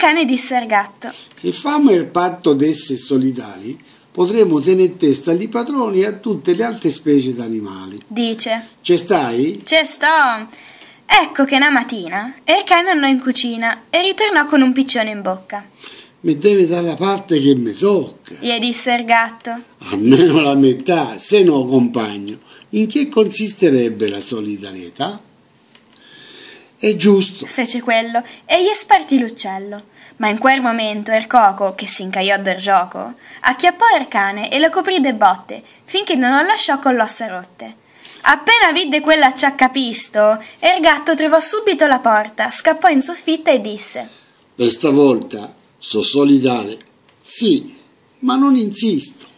cane disse al gatto: Se famo il patto d'esse solidali, potremo tenere testa di padroni a tutte le altre specie d'animali. Dice: Ce stai? Ce sto. Ecco che una mattina il cane andò in cucina e ritornò con un piccione in bocca. Mi deve dare la parte che mi tocca. Gli disse il gatto. Almeno la metà, se no, compagno, in che consisterebbe la solidarietà? È giusto. Fece quello e gli spartì l'uccello. Ma in quel momento Ercoco, che si incaiò del gioco, acchiappò il cane e lo coprì de botte, finché non lo lasciò con l'ossa rotte. Appena vidde quell'acciaccapisto, gatto trovò subito la porta, scappò in soffitta e disse: Questa volta so solidale. Sì, ma non insisto.